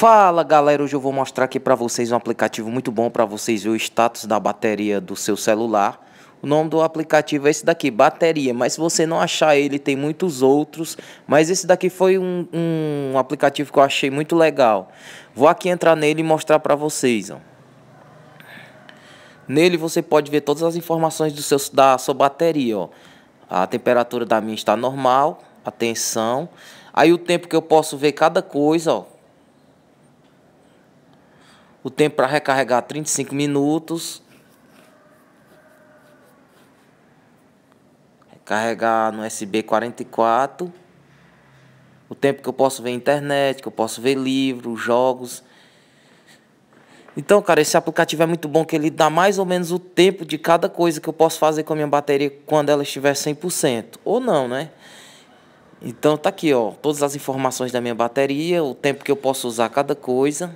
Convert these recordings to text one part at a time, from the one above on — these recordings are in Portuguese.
Fala galera, hoje eu vou mostrar aqui para vocês um aplicativo muito bom para vocês ver o status da bateria do seu celular. O nome do aplicativo é esse daqui, Bateria, mas se você não achar ele, tem muitos outros, mas esse daqui foi um, um aplicativo que eu achei muito legal. Vou aqui entrar nele e mostrar para vocês. Ó. Nele você pode ver todas as informações do seu, da sua bateria. Ó. A temperatura da minha está normal, a tensão. Aí o tempo que eu posso ver cada coisa, ó, o tempo para recarregar 35 minutos. Recarregar no USB 44. O tempo que eu posso ver internet, que eu posso ver livros jogos. Então, cara, esse aplicativo é muito bom que ele dá mais ou menos o tempo de cada coisa que eu posso fazer com a minha bateria quando ela estiver 100% ou não, né? Então tá aqui, ó, todas as informações da minha bateria, o tempo que eu posso usar cada coisa.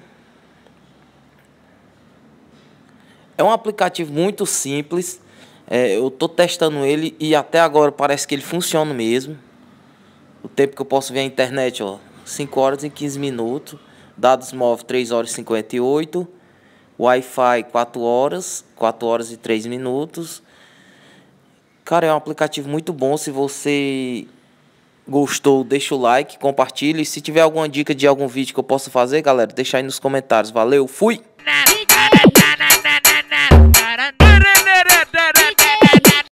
É um aplicativo muito simples. É, eu estou testando ele e até agora parece que ele funciona mesmo. O tempo que eu posso ver a internet, ó, 5 horas e 15 minutos. Dados móveis 3 horas e 58. Wi-Fi 4 horas, 4 horas e 3 minutos. Cara, é um aplicativo muito bom. Se você gostou, deixa o like, compartilha. E se tiver alguma dica de algum vídeo que eu possa fazer, galera, deixa aí nos comentários. Valeu, fui!